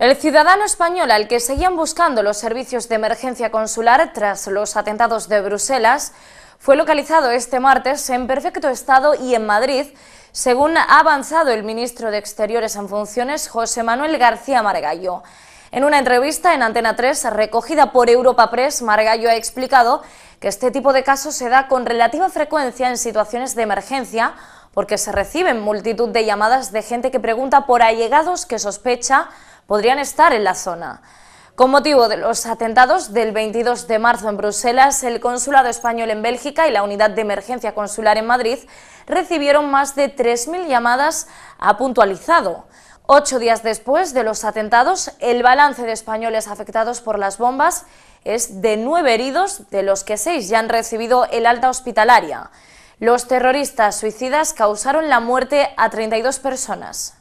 El ciudadano español al que seguían buscando los servicios de emergencia consular tras los atentados de Bruselas fue localizado este martes en perfecto estado y en Madrid, según ha avanzado el ministro de Exteriores en funciones, José Manuel García Margallo. En una entrevista en Antena 3, recogida por Europa Press, Margallo ha explicado que este tipo de casos se da con relativa frecuencia en situaciones de emergencia, porque se reciben multitud de llamadas de gente que pregunta por allegados que sospecha podrían estar en la zona. Con motivo de los atentados del 22 de marzo en Bruselas, el Consulado Español en Bélgica y la Unidad de Emergencia Consular en Madrid recibieron más de 3.000 llamadas a puntualizado. Ocho días después de los atentados, el balance de españoles afectados por las bombas es de nueve heridos, de los que seis ya han recibido el alta hospitalaria. Los terroristas suicidas causaron la muerte a 32 personas.